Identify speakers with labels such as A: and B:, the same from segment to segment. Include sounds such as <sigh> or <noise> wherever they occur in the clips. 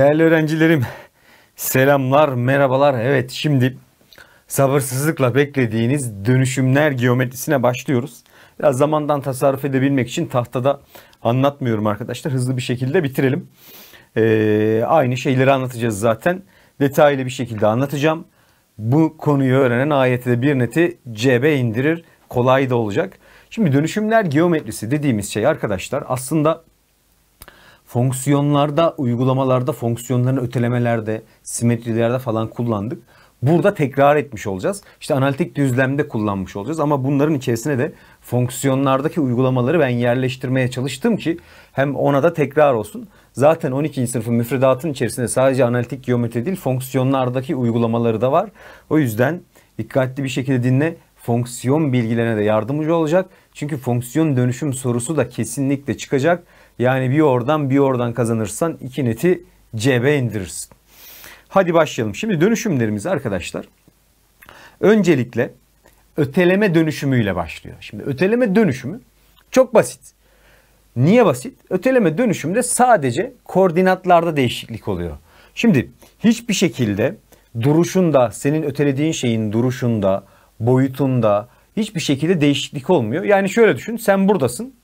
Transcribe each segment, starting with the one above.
A: Değerli öğrencilerim, selamlar, merhabalar. Evet, şimdi sabırsızlıkla beklediğiniz dönüşümler geometrisine başlıyoruz. Biraz zamandan tasarruf edebilmek için tahtada anlatmıyorum arkadaşlar. Hızlı bir şekilde bitirelim. Ee, aynı şeyleri anlatacağız zaten. Detaylı bir şekilde anlatacağım. Bu konuyu öğrenen AYT'de bir neti CB indirir. Kolay da olacak. Şimdi dönüşümler geometrisi dediğimiz şey arkadaşlar aslında fonksiyonlarda, uygulamalarda, fonksiyonların ötelemelerde, simetrilerde falan kullandık. Burada tekrar etmiş olacağız. İşte analitik düzlemde kullanmış olacağız ama bunların içerisine de fonksiyonlardaki uygulamaları ben yerleştirmeye çalıştım ki hem ona da tekrar olsun. Zaten 12. sınıfın müfredatın içerisinde sadece analitik geometri değil fonksiyonlardaki uygulamaları da var. O yüzden dikkatli bir şekilde dinle. Fonksiyon bilgilerine de yardımcı olacak. Çünkü fonksiyon dönüşüm sorusu da kesinlikle çıkacak. Yani bir oradan bir oradan kazanırsan iki neti cebe indirirsin. Hadi başlayalım. Şimdi dönüşümlerimiz arkadaşlar. Öncelikle öteleme dönüşümüyle başlıyor. Şimdi öteleme dönüşümü çok basit. Niye basit? Öteleme dönüşümde sadece koordinatlarda değişiklik oluyor. Şimdi hiçbir şekilde duruşunda, senin ötelediğin şeyin duruşunda, boyutunda hiçbir şekilde değişiklik olmuyor. Yani şöyle düşün, sen buradasın,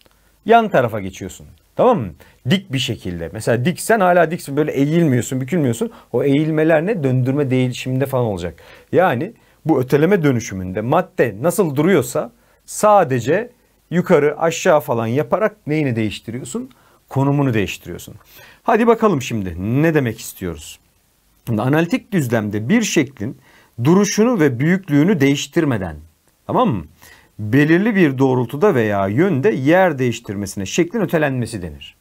A: yan tarafa geçiyorsun. Tamam mı? Dik bir şekilde. Mesela diksen hala diksin böyle eğilmiyorsun, bükülmüyorsun. O eğilmeler ne? Döndürme değişiminde falan olacak. Yani bu öteleme dönüşümünde madde nasıl duruyorsa sadece yukarı aşağı falan yaparak neyini değiştiriyorsun? Konumunu değiştiriyorsun. Hadi bakalım şimdi ne demek istiyoruz? Şimdi analitik düzlemde bir şeklin duruşunu ve büyüklüğünü değiştirmeden tamam mı? belirli bir doğrultuda veya yönde yer değiştirmesine şeklin ötelenmesi denir.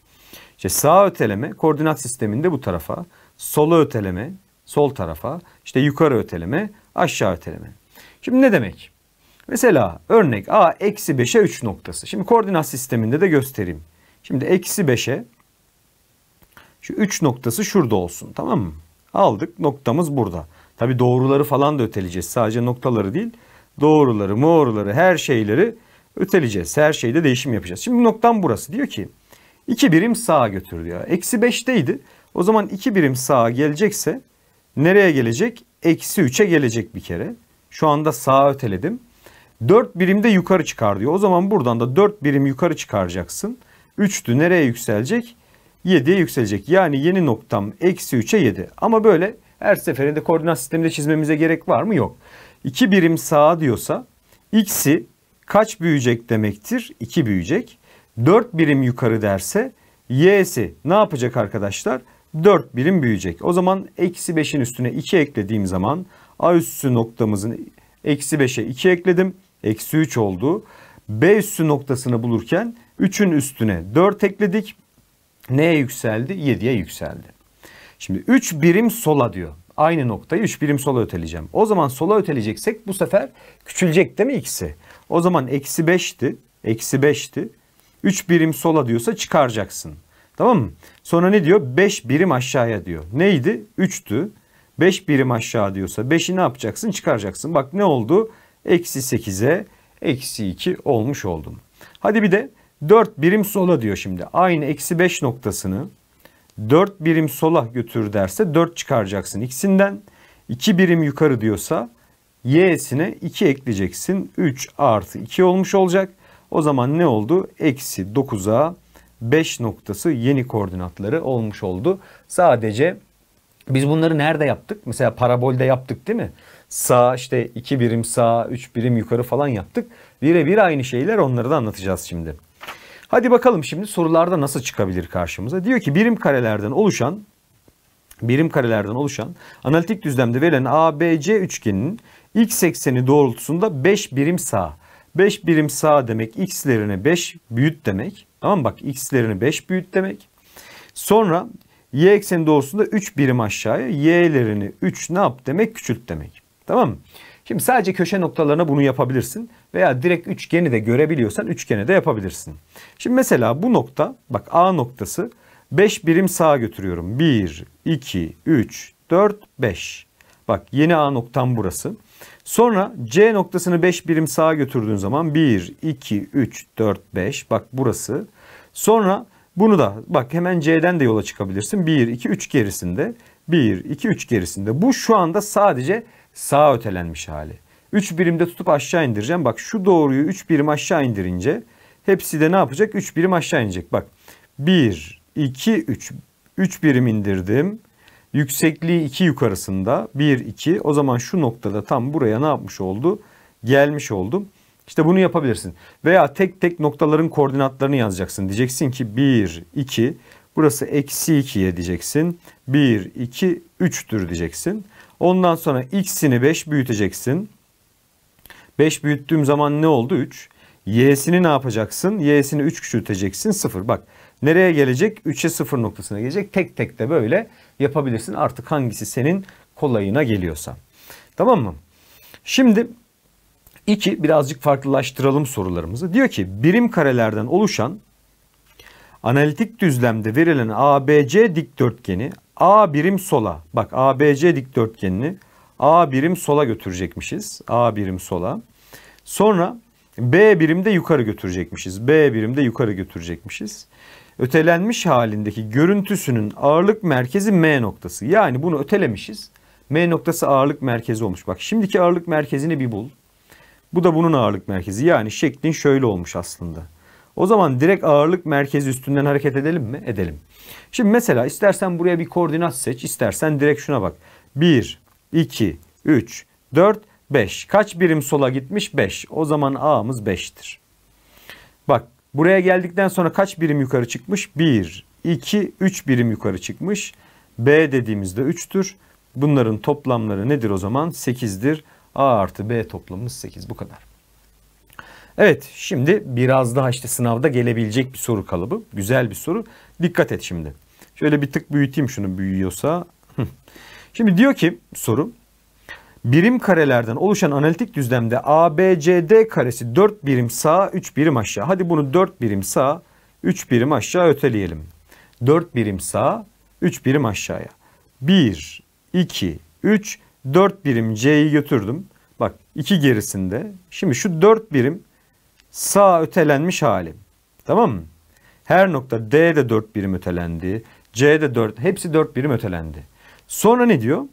A: İşte sağ öteleme koordinat sisteminde bu tarafa, sola öteleme sol tarafa, işte yukarı öteleme aşağı öteleme. Şimdi ne demek? Mesela örnek A eksi 5'e 3 noktası. Şimdi koordinat sisteminde de göstereyim. Şimdi eksi 5'e şu 3 noktası şurada olsun tamam mı? Aldık noktamız burada. Tabi doğruları falan da öteleyeceğiz sadece noktaları değil doğruları, moğruları, her şeyleri öteleyeceğiz. Her şeyde değişim yapacağız. Şimdi noktam burası. Diyor ki 2 birim sağa götür diyor. Eksi 5'teydi. O zaman 2 birim sağa gelecekse nereye gelecek? Eksi 3'e gelecek bir kere. Şu anda sağa öteledim. 4 birim de yukarı çıkar diyor. O zaman buradan da 4 birim yukarı çıkaracaksın. 3'tü nereye yükselecek? 7'ye yükselecek. Yani yeni noktam eksi 3'e 7. Ama böyle her seferinde koordinat sisteminde çizmemize gerek var mı? Yok. 2 birim sağa diyorsa x'i kaç büyüyecek demektir? 2 büyüyecek. 4 birim yukarı derse y'si ne yapacak arkadaşlar? 4 birim büyüyecek. O zaman eksi 5'in üstüne 2 eklediğim zaman a üssü noktamızın eksi 5'e 2 ekledim. Eksi 3 oldu. B üssü noktasını bulurken 3'ün üstüne 4 ekledik. Neye yükseldi? 7'ye yükseldi. Şimdi 3 birim sola diyor aynı noktayı 3 birim sola öteleyeceğim. O zaman sola öteleyeceksek bu sefer küçülecek değil mi ikisi? O zaman eksi 5'ti. Eksi 5'ti. 3 birim sola diyorsa çıkaracaksın. Tamam mı? Sonra ne diyor? 5 birim aşağıya diyor. Neydi? 3'tü. 5 birim aşağı diyorsa 5'i ne yapacaksın? Çıkaracaksın. Bak ne oldu? Eksi 8'e eksi 2 olmuş oldum. Hadi bir de 4 birim sola diyor şimdi. Aynı eksi 5 noktasını 4 birim sola götür derse 4 çıkaracaksın x'inden. 2 birim yukarı diyorsa y'sine 2 ekleyeceksin. 3 artı 2 olmuş olacak. O zaman ne oldu? Eksi 9'a 5 noktası yeni koordinatları olmuş oldu. Sadece biz bunları nerede yaptık? Mesela parabolde yaptık değil mi? Sağ işte 2 birim sağ, 3 birim yukarı falan yaptık. Birebir aynı şeyler onları da anlatacağız şimdi. Hadi bakalım şimdi sorularda nasıl çıkabilir karşımıza. Diyor ki birim karelerden oluşan birim karelerden oluşan analitik düzlemde verilen ABC üçgeninin x ekseni doğrultusunda 5 birim sağ. 5 birim sağ demek x'lerini 5 büyüt demek. Tamam mı? Bak x'lerini 5 büyüt demek. Sonra y ekseni doğrultusunda 3 birim aşağıya y'lerini 3 ne yap demek küçült demek. Tamam mı? Şimdi sadece köşe noktalarına bunu yapabilirsin veya direkt üçgeni de görebiliyorsan üçgeni de yapabilirsin. Şimdi mesela bu nokta bak A noktası 5 birim sağa götürüyorum. 1, 2, 3, 4, 5. Bak yeni A noktam burası. Sonra C noktasını 5 birim sağa götürdüğün zaman 1, 2, 3, 4, 5. Bak burası. Sonra bunu da bak hemen C'den de yola çıkabilirsin. 1, 2, 3 gerisinde. 1, 2, 3 gerisinde. Bu şu anda sadece sağa ötelenmiş hali. 3 birimde tutup aşağı indireceğim. Bak şu doğruyu 3 birim aşağı indirince hepsi de ne yapacak? 3 birim aşağı inecek. Bak 1, 2, 3. 3 birim indirdim. Yüksekliği 2 yukarısında. 1, 2. O zaman şu noktada tam buraya ne yapmış oldu? Gelmiş oldum. İşte bunu yapabilirsin. Veya tek tek noktaların koordinatlarını yazacaksın. Diyeceksin ki 1, 2. Burası eksi 2'ye diyeceksin. 1, 2, 3'tür diyeceksin. Ondan sonra x'ini 5 büyüteceksin. 5 büyüttüğüm zaman ne oldu? 3. Y'sini ne yapacaksın? Y'sini 3 küçülteceksin 0. Bak nereye gelecek? 3'e 0 noktasına gelecek. Tek tek de böyle yapabilirsin. Artık hangisi senin kolayına geliyorsa. Tamam mı? Şimdi 2 birazcık farklılaştıralım sorularımızı. Diyor ki birim karelerden oluşan analitik düzlemde verilen ABC dikdörtgeni A birim sola bak ABC dikdörtgenini A birim sola götürecekmişiz. A birim sola. Sonra B birim de yukarı götürecekmişiz. B birim de yukarı götürecekmişiz. Ötelenmiş halindeki görüntüsünün ağırlık merkezi M noktası. Yani bunu ötelemişiz. M noktası ağırlık merkezi olmuş. Bak şimdiki ağırlık merkezini bir bul. Bu da bunun ağırlık merkezi. Yani şeklin şöyle olmuş aslında. O zaman direkt ağırlık merkezi üstünden hareket edelim mi? Edelim. Şimdi mesela istersen buraya bir koordinat seç. istersen direkt şuna bak. 1, 2, 3, 4, 5. Kaç birim sola gitmiş? 5. O zaman A'mız 5'tir. Bak buraya geldikten sonra kaç birim yukarı çıkmış? 1, 2, 3 birim yukarı çıkmış. B dediğimizde 3'tür. Bunların toplamları nedir o zaman? 8'dir. A artı B toplamımız 8. Bu kadar. Evet şimdi biraz daha işte sınavda gelebilecek bir soru kalıbı. Güzel bir soru. Dikkat et şimdi. Şöyle bir tık büyüteyim şunu büyüyorsa. Şimdi diyor ki soru birim karelerden oluşan analitik düzlemde ABCD karesi 4 birim sağa 3 birim aşağı. Hadi bunu 4 birim sağa 3 birim aşağı öteleyelim. 4 birim sağa 3 birim aşağıya. 1, 2, 3, 4 birim C'yi götürdüm. Bak 2 gerisinde. Şimdi şu 4 birim sağa ötelenmiş hali. Tamam mı? Her nokta D de 4 birim ötelendi. C de 4. Hepsi 4 birim ötelendi. Sonra ne diyor? 3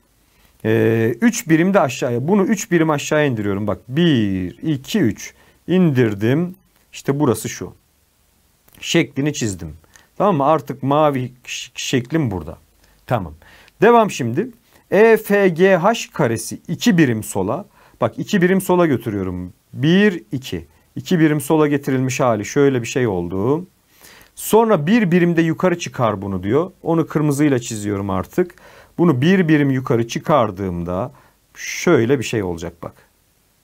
A: ee, üç birim de aşağıya. Bunu 3 birim aşağıya indiriyorum. Bak 1, 2, 3 indirdim. İşte burası şu. Şeklini çizdim. Tamam mı? Artık mavi şeklim burada. Tamam. Devam şimdi. EFGH karesi 2 birim sola. Bak 2 birim sola götürüyorum. 1, 2. 2 birim sola getirilmiş hali şöyle bir şey oldu. Sonra bir birimde yukarı çıkar bunu diyor. Onu kırmızıyla çiziyorum artık. Bunu bir birim yukarı çıkardığımda şöyle bir şey olacak bak.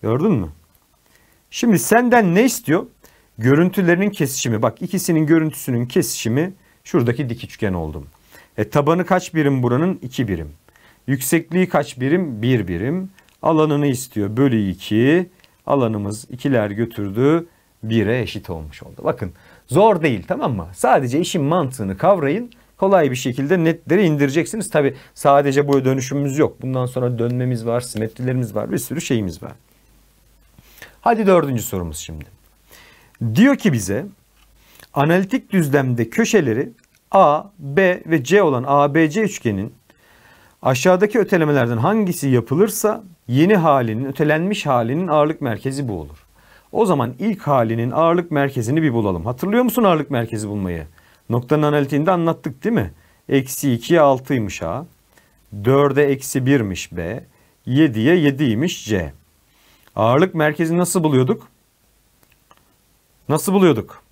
A: Gördün mü? Şimdi senden ne istiyor? Görüntülerinin kesişimi. Bak ikisinin görüntüsünün kesişimi şuradaki dik üçgen oldum. E, tabanı kaç birim buranın? 2 birim. Yüksekliği kaç birim? 1 bir birim. Alanını istiyor. Bölü 2. Alanımız ikiler götürdü. 1'e eşit olmuş oldu. Bakın zor değil tamam mı? Sadece işin mantığını kavrayın kolay bir şekilde netleri indireceksiniz. Tabi sadece bu dönüşümümüz yok. Bundan sonra dönmemiz var, simetrilerimiz var, bir sürü şeyimiz var. Hadi dördüncü sorumuz şimdi. Diyor ki bize analitik düzlemde köşeleri A, B ve C olan ABC üçgenin aşağıdaki ötelemelerden hangisi yapılırsa yeni halinin, ötelenmiş halinin ağırlık merkezi bu olur. O zaman ilk halinin ağırlık merkezini bir bulalım. Hatırlıyor musun ağırlık merkezi bulmayı? Noktanın analitiğinde anlattık değil mi? Eksi 2'ye 6'ymış A. 4'e eksi 1'miş B. 7'ye 7'ymiş C. Ağırlık merkezi nasıl buluyorduk? Nasıl buluyorduk?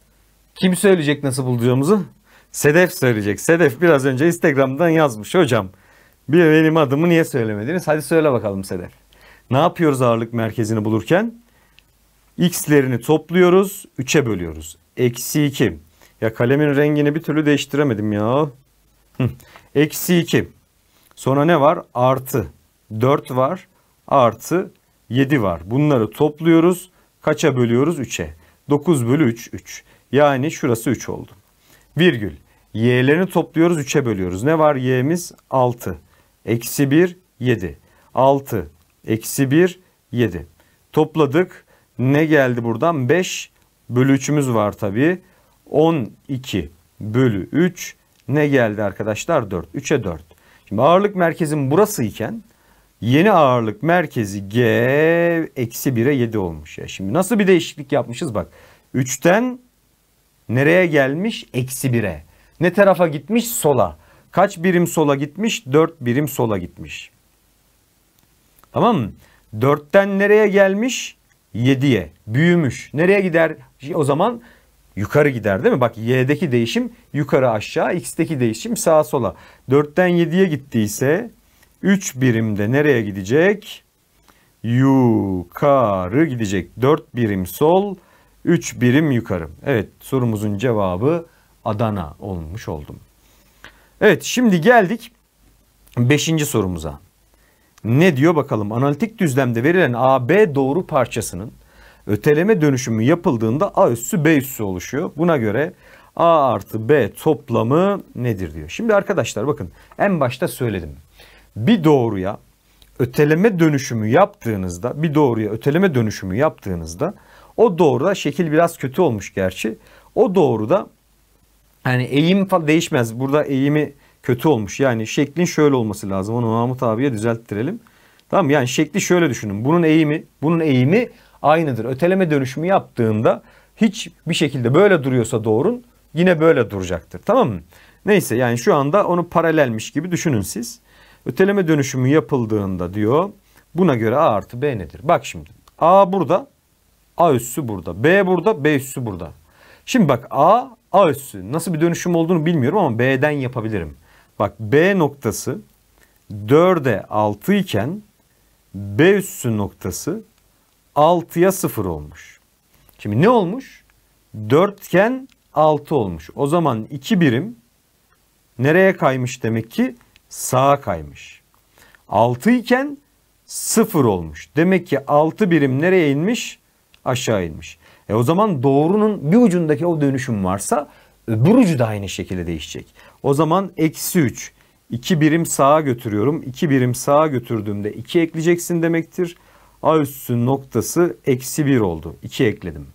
A: Kim söyleyecek nasıl bulacağımızı? Sedef söyleyecek. Sedef biraz önce Instagram'dan yazmış. Hocam bir benim adımı niye söylemediniz? Hadi söyle bakalım Sedef. Ne yapıyoruz ağırlık merkezini bulurken? X'lerini topluyoruz, 3'e bölüyoruz. Eksi 2. Ya kalemin rengini bir türlü değiştiremedim ya. Eksi 2. Sonra ne var? Artı. 4 var. Artı 7 var. Bunları topluyoruz. Kaça bölüyoruz? 3'e. 9 bölü 3, 3. Yani şurası 3 oldu. Virgül. Y'lerini topluyoruz 3'e bölüyoruz. Ne var y'miz? 6. Eksi 1, 7. 6. Eksi 1, 7. Topladık. Ne geldi buradan? 5 bölü 3'ümüz var tabii. 12 bölü 3 ne geldi arkadaşlar? 4. 3'e 4. Şimdi ağırlık merkezin burası iken yeni ağırlık merkezi G eksi 1'e 7 olmuş. Ya. Şimdi nasıl bir değişiklik yapmışız bak. 3'ten nereye gelmiş? Eksi 1'e. Ne tarafa gitmiş? Sola. Kaç birim sola gitmiş? 4 birim sola gitmiş. Tamam mı? 4'ten nereye gelmiş? 7'ye. Büyümüş. Nereye gider? O zaman yukarı gider değil mi? Bak y'deki değişim yukarı aşağı, x'teki değişim sağa sola. 4'ten 7'ye gittiyse 3 birimde nereye gidecek? Yukarı gidecek. 4 birim sol, 3 birim yukarı. Evet sorumuzun cevabı Adana olmuş oldum. Evet şimdi geldik 5. sorumuza. Ne diyor bakalım? Analitik düzlemde verilen AB doğru parçasının öteleme dönüşümü yapıldığında A üssü B üssü oluşuyor. Buna göre A artı B toplamı nedir diyor. Şimdi arkadaşlar bakın en başta söyledim. Bir doğruya öteleme dönüşümü yaptığınızda bir doğruya öteleme dönüşümü yaptığınızda o doğruda şekil biraz kötü olmuş gerçi. O doğruda yani eğim falan değişmez. Burada eğimi kötü olmuş. Yani şeklin şöyle olması lazım. Onu Mahmut abiye düzelttirelim. Tamam yani şekli şöyle düşünün. Bunun eğimi, bunun eğimi aynıdır. Öteleme dönüşümü yaptığında hiç bir şekilde böyle duruyorsa doğrun yine böyle duracaktır. Tamam mı? Neyse yani şu anda onu paralelmiş gibi düşünün siz. Öteleme dönüşümü yapıldığında diyor buna göre A artı B nedir? Bak şimdi A burada A üssü burada B burada B üssü burada. Şimdi bak A A üssü nasıl bir dönüşüm olduğunu bilmiyorum ama B'den yapabilirim. Bak B noktası 4'e 6 iken B üssü noktası 6'ya 0 olmuş. Şimdi ne olmuş? Dörtgen 6 olmuş. O zaman 2 birim nereye kaymış demek ki? Sağa kaymış. 6 iken 0 olmuş. Demek ki 6 birim nereye inmiş? Aşağı inmiş. E o zaman doğrunun bir ucundaki o dönüşüm varsa öbür ucu da aynı şekilde değişecek. O zaman eksi 3. 2 birim sağa götürüyorum. 2 birim sağa götürdüğümde 2 ekleyeceksin demektir. A üssünün noktası eksi 1 oldu. 2 ekledim.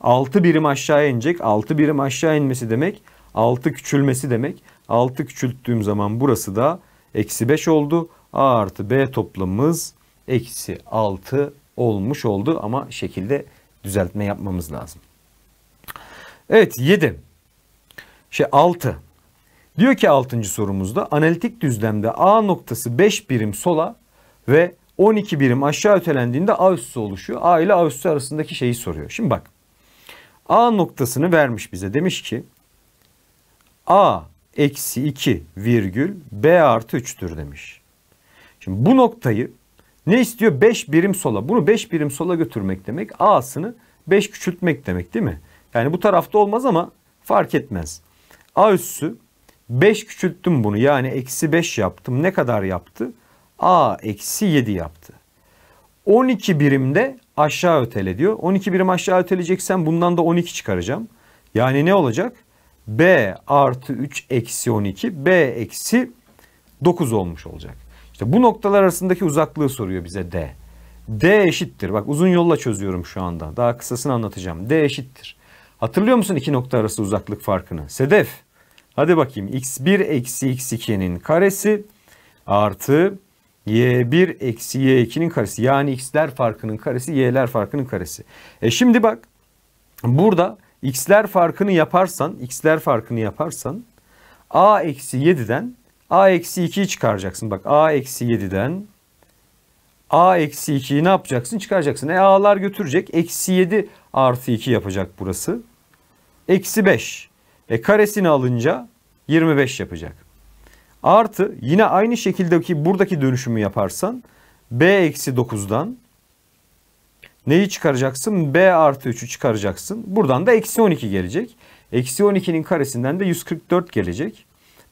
A: 6 birim aşağı inecek. 6 birim aşağı inmesi demek 6 küçülmesi demek. 6 küçülttüğüm zaman burası da eksi 5 oldu. A artı B toplamımız eksi 6 olmuş oldu ama şekilde düzeltme yapmamız lazım. Evet 7. Şey 6. Diyor ki 6. sorumuzda analitik düzlemde A noktası 5 birim sola ve 12 birim aşağı ötelendiğinde A üssü oluşuyor. A ile A üssü arasındaki şeyi soruyor. Şimdi bak. A noktasını vermiş bize. Demiş ki A eksi 2 virgül B artı 3'tür demiş. Şimdi bu noktayı ne istiyor? 5 birim sola. Bunu 5 birim sola götürmek demek. A'sını 5 küçültmek demek değil mi? Yani bu tarafta olmaz ama fark etmez. A üssü 5 küçülttüm bunu yani eksi 5 yaptım. Ne kadar yaptı? A eksi 7 yaptı. 12 birimde aşağı ötele diyor. 12 birim aşağı öteleceksen bundan da 12 çıkaracağım. Yani ne olacak? B artı 3 eksi 12. B eksi 9 olmuş olacak. İşte bu noktalar arasındaki uzaklığı soruyor bize D. D eşittir. Bak uzun yolla çözüyorum şu anda. Daha kısasını anlatacağım. D eşittir. Hatırlıyor musun iki nokta arası uzaklık farkını? Sedef. Hadi bakayım. X1 eksi X2'nin karesi artı y1 eksi y2'nin karesi yani x'ler farkının karesi y'ler farkının karesi. E şimdi bak burada x'ler farkını yaparsan x'ler farkını yaparsan a eksi 7'den a eksi 2'yi çıkaracaksın. Bak a eksi 7'den a eksi 2'yi ne yapacaksın? Çıkaracaksın. E a'lar götürecek. Eksi 7 artı 2 yapacak burası. Eksi 5. E karesini alınca 25 yapacak. Artı yine aynı şekilde ki buradaki dönüşümü yaparsan B eksi 9'dan neyi çıkaracaksın? B artı 3'ü çıkaracaksın. Buradan da eksi 12 gelecek. Eksi 12'nin karesinden de 144 gelecek.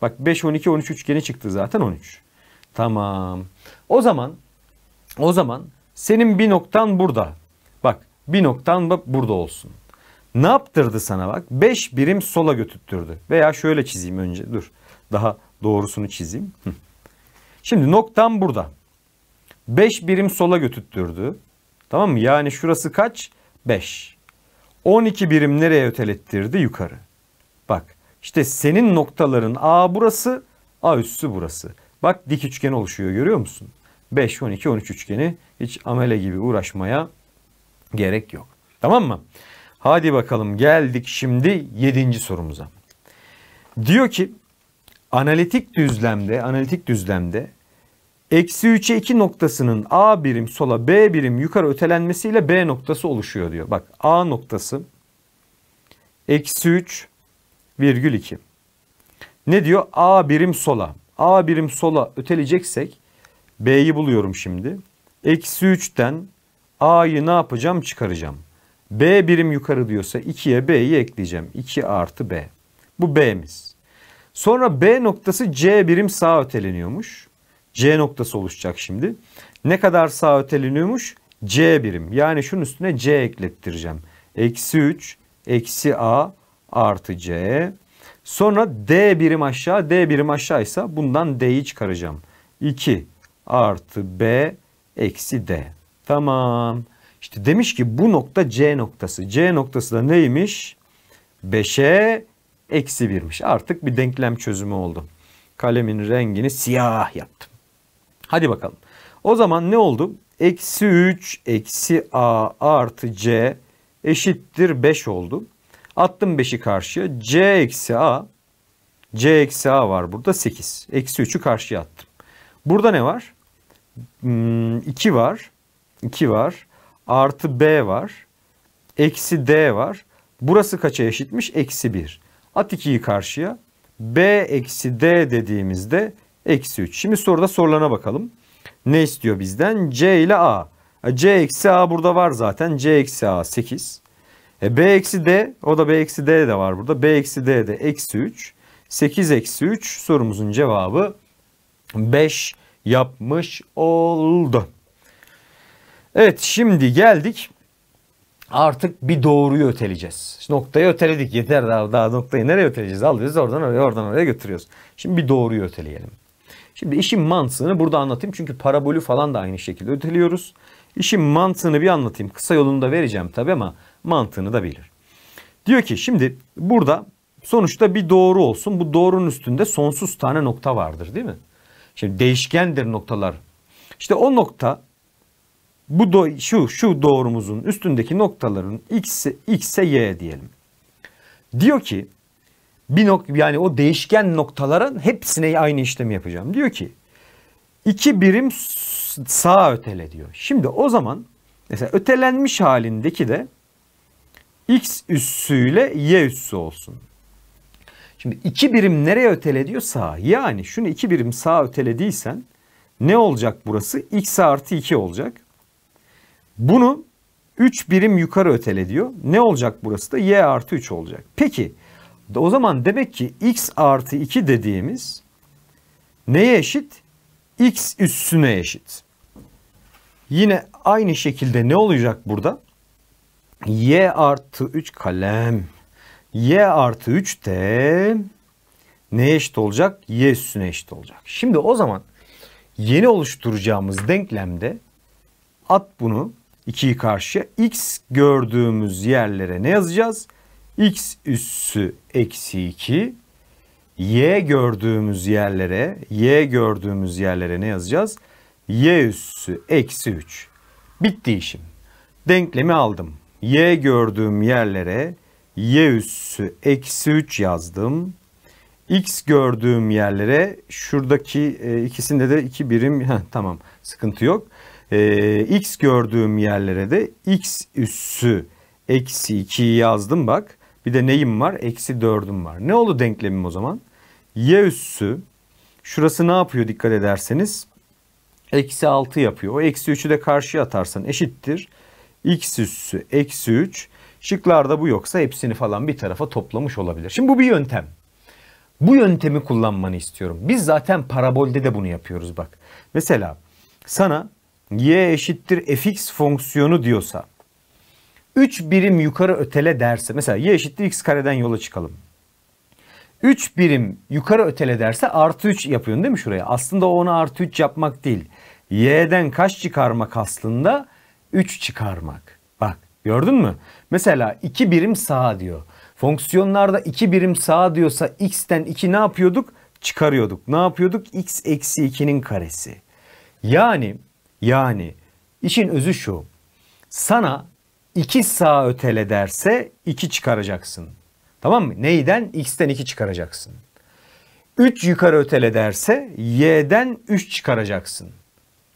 A: Bak 5, 12, 13 üçgeni çıktı zaten 13. Tamam. O zaman o zaman senin bir noktan burada. Bak bir noktan da burada olsun. Ne yaptırdı sana bak? 5 birim sola götürttürdü. Veya şöyle çizeyim önce dur. Daha doğrusunu çizeyim. Şimdi noktam burada. 5 birim sola götüttürdü. Tamam mı? Yani şurası kaç? 5. 12 birim nereye ötelettirdi? Yukarı. Bak işte senin noktaların A burası, A üssü burası. Bak dik üçgen oluşuyor görüyor musun? 5, 12, 13 üçgeni hiç amele gibi uğraşmaya gerek yok. Tamam mı? Hadi bakalım geldik şimdi 7. sorumuza. Diyor ki analitik düzlemde, analitik düzlemde eksi 3'e 2 noktasının A birim sola B birim yukarı ötelenmesiyle B noktası oluşuyor diyor. Bak A noktası eksi 3 virgül 2. Ne diyor? A birim sola. A birim sola öteleyeceksek B'yi buluyorum şimdi. Eksi 3'ten A'yı ne yapacağım? Çıkaracağım. B birim yukarı diyorsa 2'ye B'yi ekleyeceğim. 2 artı B. Bu B'miz. Sonra B noktası C birim sağa öteleniyormuş. C noktası oluşacak şimdi. Ne kadar sağa öteleniyormuş? C birim. Yani şunun üstüne C eklettireceğim. Eksi 3, eksi A artı C. Sonra D birim aşağı. D birim aşağıysa bundan D'yi çıkaracağım. 2 artı B eksi D. Tamam. İşte demiş ki bu nokta C noktası. C noktası da neymiş? 5'e eksi birmiş Artık bir denklem çözümü oldu. Kalemin rengini siyah yaptım. Hadi bakalım. O zaman ne oldu? Eksi 3 eksi a artı c eşittir 5 oldu. Attım 5'i karşıya. c eksi a c eksi a var burada 8. Eksi 3'ü karşıya attım. Burada ne var? 2 hmm, var. 2 var. Artı b var. Eksi d var. Burası kaça eşitmiş? Eksi 1. At 2'yi karşıya. B eksi D dediğimizde eksi 3. Şimdi soruda sorulana bakalım. Ne istiyor bizden? C ile A. E, C eksi A burada var zaten. C eksi A 8. E, B eksi D o da B eksi D de var burada. B eksi D de eksi 3. 8 eksi 3 sorumuzun cevabı 5 yapmış oldu. Evet şimdi geldik artık bir doğruyu öteleyeceğiz. İşte noktayı öteledik yeter daha, daha noktayı nereye öteleyeceğiz? Alıyoruz oradan oraya oradan oraya götürüyoruz. Şimdi bir doğruyu öteleyelim. Şimdi işin mantığını burada anlatayım çünkü parabolü falan da aynı şekilde öteliyoruz. İşin mantığını bir anlatayım. Kısa yolunu da vereceğim tabi ama mantığını da bilir. Diyor ki şimdi burada sonuçta bir doğru olsun. Bu doğrunun üstünde sonsuz tane nokta vardır değil mi? Şimdi değişkendir noktalar. İşte o nokta bu do- şu şu doğrumuzun üstündeki noktaların x'e x'e y diyelim. Diyor ki bir nok yani o değişken noktaların hepsine aynı işlemi yapacağım. Diyor ki iki birim sağa ötele diyor. Şimdi o zaman mesela ötelenmiş halindeki de x üssüyle y üssü olsun. Şimdi iki birim nereye ötele diyor? Sağa. Yani şunu iki birim sağa ötelediysen ne olacak burası? x artı 2 olacak. Bunu 3 birim yukarı ötele diyor. Ne olacak burası da? Y artı 3 olacak. Peki o zaman demek ki x artı 2 dediğimiz neye eşit? x üssüne eşit. Yine aynı şekilde ne olacak burada? y artı 3 kalem. y artı 3 de neye eşit olacak? y üstüne eşit olacak. Şimdi o zaman yeni oluşturacağımız denklemde at bunu 2'yi karşıya x gördüğümüz yerlere ne yazacağız? x üssü eksi 2 y gördüğümüz yerlere y gördüğümüz yerlere ne yazacağız? y üssü eksi 3 bitti işim denklemi aldım y gördüğüm yerlere y üssü eksi 3 yazdım x gördüğüm yerlere şuradaki e, ikisinde de 2 birim <laughs> tamam sıkıntı yok e, x gördüğüm yerlere de x üssü eksi 2'yi yazdım bak. Bir de neyim var? Eksi 4'üm var. Ne oldu denklemim o zaman? Y üssü şurası ne yapıyor dikkat ederseniz? Eksi 6 yapıyor. O eksi 3'ü de karşıya atarsan eşittir. X üssü eksi 3. Şıklarda bu yoksa hepsini falan bir tarafa toplamış olabilir. Şimdi bu bir yöntem. Bu yöntemi kullanmanı istiyorum. Biz zaten parabolde de bunu yapıyoruz bak. Mesela sana y eşittir fx fonksiyonu diyorsa 3 birim yukarı ötele derse mesela y eşittir x kareden yola çıkalım. 3 birim yukarı ötele derse artı 3 yapıyorsun değil mi şuraya? Aslında onu artı 3 yapmak değil. Y'den kaç çıkarmak aslında? 3 çıkarmak. Bak gördün mü? Mesela 2 birim sağa diyor. Fonksiyonlarda 2 birim sağa diyorsa x'ten 2 ne yapıyorduk? Çıkarıyorduk. Ne yapıyorduk? x eksi 2'nin karesi. Yani yani işin özü şu. Sana iki sağ ötele derse iki çıkaracaksın. Tamam mı? Neyden? X'ten iki çıkaracaksın. 3 yukarı ötele derse y'den 3 çıkaracaksın.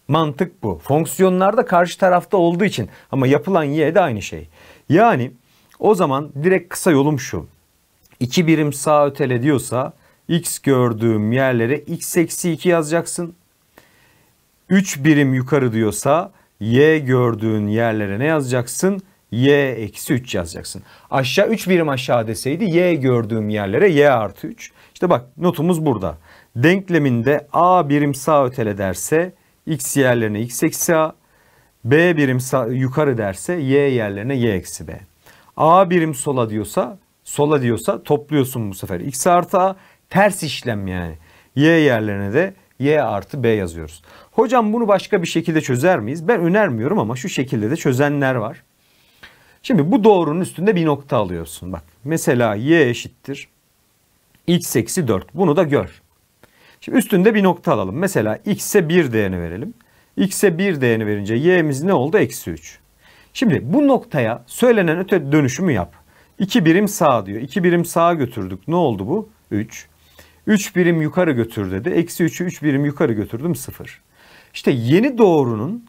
A: Mantık bu. Fonksiyonlarda karşı tarafta olduğu için ama yapılan y de aynı şey. Yani o zaman direkt kısa yolum şu. 2 birim sağ ötele diyorsa x gördüğüm yerlere x eksi 2 yazacaksın. 3 birim yukarı diyorsa y gördüğün yerlere ne yazacaksın? y eksi 3 yazacaksın. Aşağı 3 birim aşağı deseydi y gördüğüm yerlere y artı 3. İşte bak notumuz burada. Denkleminde a birim sağ ötele derse x yerlerine x eksi a. B birim sağ, yukarı derse y yerlerine y eksi b. A birim sola diyorsa sola diyorsa topluyorsun bu sefer x artı a. Ters işlem yani. Y yerlerine de y artı b yazıyoruz. Hocam bunu başka bir şekilde çözer miyiz? Ben önermiyorum ama şu şekilde de çözenler var. Şimdi bu doğrunun üstünde bir nokta alıyorsun. Bak mesela y eşittir x eksi 4. Bunu da gör. Şimdi üstünde bir nokta alalım. Mesela x'e 1 değerini verelim. x'e 1 değerini verince y'miz ne oldu? Eksi 3. Şimdi bu noktaya söylenen öte dönüşümü yap. 2 birim sağ diyor. 2 birim sağa götürdük. Ne oldu bu? 3. 3 birim yukarı götür dedi. Eksi 3'ü 3 birim yukarı götürdüm 0. İşte yeni doğrunun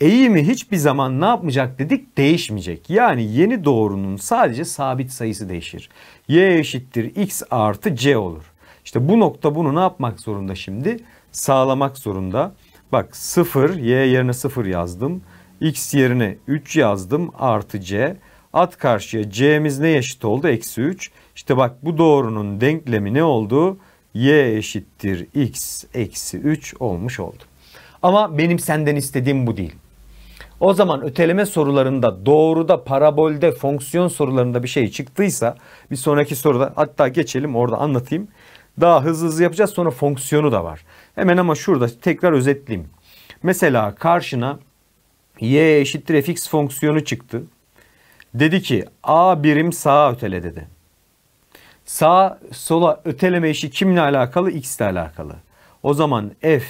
A: eğimi hiçbir zaman ne yapmayacak dedik değişmeyecek. Yani yeni doğrunun sadece sabit sayısı değişir. Y eşittir x artı c olur. İşte bu nokta bunu ne yapmak zorunda şimdi? Sağlamak zorunda. Bak 0 y yerine 0 yazdım. x yerine 3 yazdım artı c. At karşıya c'miz ne eşit oldu? Eksi 3. İşte bak bu doğrunun denklemi ne oldu? y eşittir x eksi 3 olmuş oldu. Ama benim senden istediğim bu değil. O zaman öteleme sorularında doğruda parabolde fonksiyon sorularında bir şey çıktıysa bir sonraki soruda hatta geçelim orada anlatayım. Daha hızlı hızlı yapacağız sonra fonksiyonu da var. Hemen ama şurada tekrar özetleyeyim. Mesela karşına y eşittir fx fonksiyonu çıktı. Dedi ki a birim sağa ötele dedi. Sağ sola öteleme işi kimle alakalı? X ile alakalı. O zaman f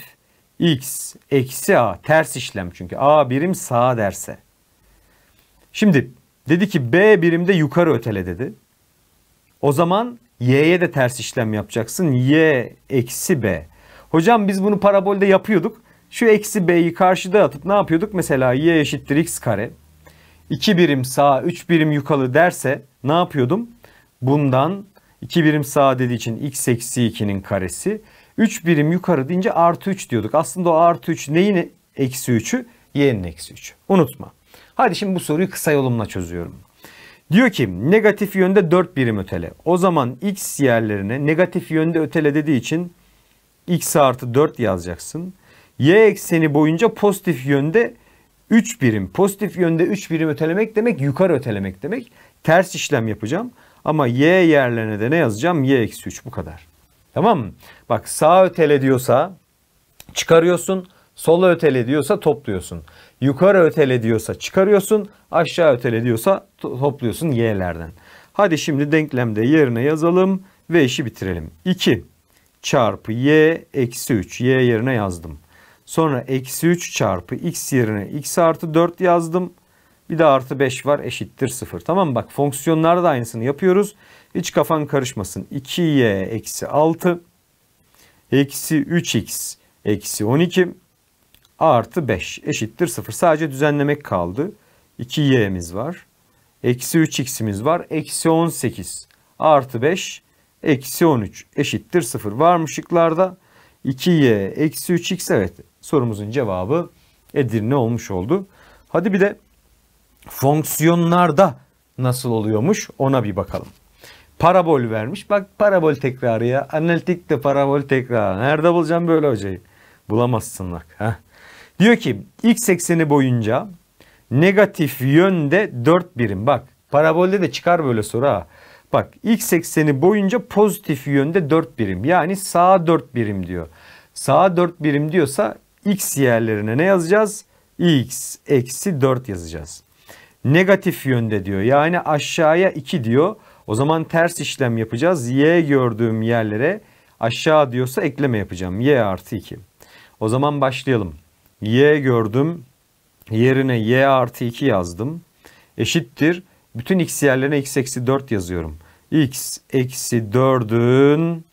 A: x eksi a ters işlem çünkü a birim sağa derse. Şimdi dedi ki b birimde yukarı ötele dedi. O zaman y'ye de ters işlem yapacaksın. y eksi b. Hocam biz bunu parabolde yapıyorduk. Şu eksi b'yi karşıda atıp ne yapıyorduk? Mesela y eşittir x kare. 2 birim sağa, 3 birim yukarı derse ne yapıyordum? Bundan 2 birim sağa dediği için x eksi 2'nin karesi. 3 birim yukarı deyince artı 3 diyorduk. Aslında o artı 3 neyin eksi 3'ü? Y'nin eksi 3'ü. Unutma. Hadi şimdi bu soruyu kısa yolumla çözüyorum. Diyor ki negatif yönde 4 birim ötele. O zaman x yerlerine negatif yönde ötele dediği için x artı 4 yazacaksın. Y ekseni boyunca pozitif yönde 3 birim. Pozitif yönde 3 birim ötelemek demek yukarı ötelemek demek. Ters işlem yapacağım. Ama y yerlerine de ne yazacağım? y eksi 3 bu kadar. Tamam mı? Bak sağ ötele diyorsa çıkarıyorsun. Sola ötele diyorsa topluyorsun. Yukarı ötele diyorsa çıkarıyorsun. Aşağı ötele diyorsa topluyorsun y'lerden. Hadi şimdi denklemde yerine yazalım ve işi bitirelim. 2 çarpı y eksi 3 y yerine yazdım. Sonra eksi 3 çarpı x yerine x artı 4 yazdım. Bir de artı 5 var eşittir 0. Tamam mı? Bak fonksiyonlarda da aynısını yapıyoruz. Hiç kafan karışmasın. 2y eksi 6 eksi 3x eksi 12 artı 5 eşittir 0. Sadece düzenlemek kaldı. 2y'miz var. Eksi 3x'imiz var. Eksi 18 artı 5 eksi 13 eşittir 0. Var mı şıklarda? 2y eksi 3x evet sorumuzun cevabı Edirne olmuş oldu. Hadi bir de fonksiyonlarda nasıl oluyormuş ona bir bakalım. Parabol vermiş. Bak parabol tekrarı ya. Analitik de parabol tekrarı. Nerede bulacağım böyle hocayı? Bulamazsın bak. Heh. Diyor ki x ekseni boyunca negatif yönde 4 birim. Bak parabolde de çıkar böyle soru ha. Bak x ekseni boyunca pozitif yönde 4 birim. Yani sağa 4 birim diyor. Sağa 4 birim diyorsa x yerlerine ne yazacağız? x eksi 4 yazacağız negatif yönde diyor. Yani aşağıya 2 diyor. O zaman ters işlem yapacağız. Y gördüğüm yerlere aşağı diyorsa ekleme yapacağım. Y artı 2. O zaman başlayalım. Y gördüm. Yerine Y artı 2 yazdım. Eşittir. Bütün x yerlerine x eksi 4 yazıyorum. x eksi 4'ün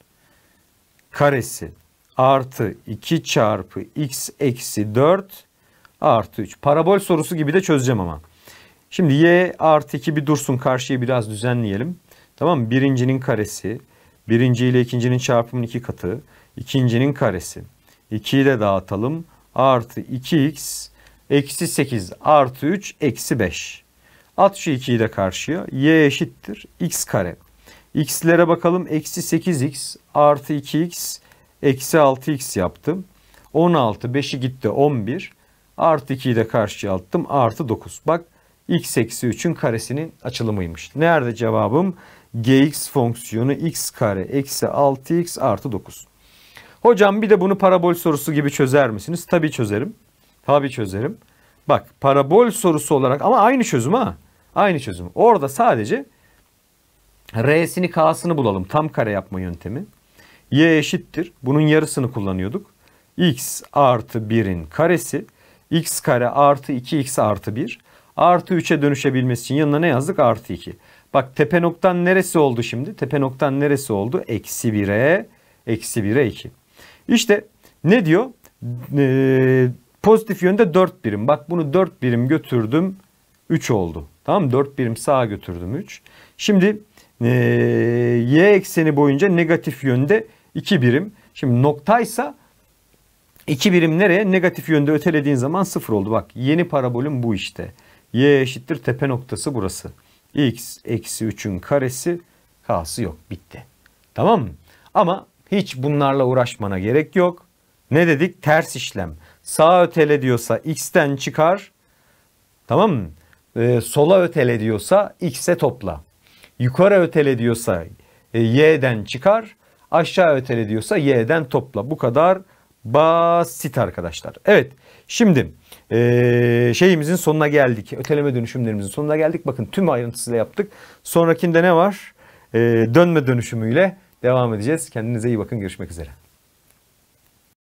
A: karesi artı 2 çarpı x eksi 4 artı 3. Parabol sorusu gibi de çözeceğim ama. Şimdi y artı 2 bir dursun karşıyı biraz düzenleyelim. Tamam mı? Birincinin karesi. Birinci ile ikincinin çarpımının iki katı. ikincinin karesi. 2'yi de dağıtalım. Artı 2x eksi 8 artı 3 eksi 5. At şu 2'yi de karşıya. y eşittir. x kare. x'lere bakalım. Eksi 8x artı 2x eksi 6x yaptım. 16 5'i gitti 11. Artı 2'yi de karşıya attım. Artı 9. Bak x eksi 3'ün karesinin açılımıymış. Nerede cevabım? gx fonksiyonu x kare eksi 6x artı 9. Hocam bir de bunu parabol sorusu gibi çözer misiniz? Tabii çözerim. Tabii çözerim. Bak parabol sorusu olarak ama aynı çözüm ha. Aynı çözüm. Orada sadece R'sini K'sını bulalım. Tam kare yapma yöntemi. Y eşittir. Bunun yarısını kullanıyorduk. X artı 1'in karesi. X kare artı 2X artı 1. Artı 3'e dönüşebilmesi için yanına ne yazdık? Artı 2. Bak tepe noktan neresi oldu şimdi? Tepe noktan neresi oldu? Eksi 1'e, eksi 1'e 2. İşte ne diyor? Ee, pozitif yönde 4 birim. Bak bunu 4 birim götürdüm. 3 oldu. Tamam mı? 4 birim sağa götürdüm 3. Şimdi e, y ekseni boyunca negatif yönde 2 birim. Şimdi noktaysa 2 birim nereye? Negatif yönde ötelediğin zaman 0 oldu. Bak yeni parabolüm bu işte y eşittir tepe noktası burası. x eksi 3'ün karesi k'sı yok bitti. Tamam mı? Ama hiç bunlarla uğraşmana gerek yok. Ne dedik? Ters işlem. Sağa ötele diyorsa x'ten çıkar. Tamam mı? Ee, sola ötele diyorsa x'e topla. Yukarı ötele diyorsa e, y'den çıkar. Aşağı ötele diyorsa y'den topla. Bu kadar basit arkadaşlar. Evet şimdi e, şeyimizin sonuna geldik. Öteleme dönüşümlerimizin sonuna geldik. Bakın tüm ayrıntısıyla yaptık. Sonrakinde ne var? E, dönme dönüşümüyle devam edeceğiz. Kendinize iyi bakın. Görüşmek üzere.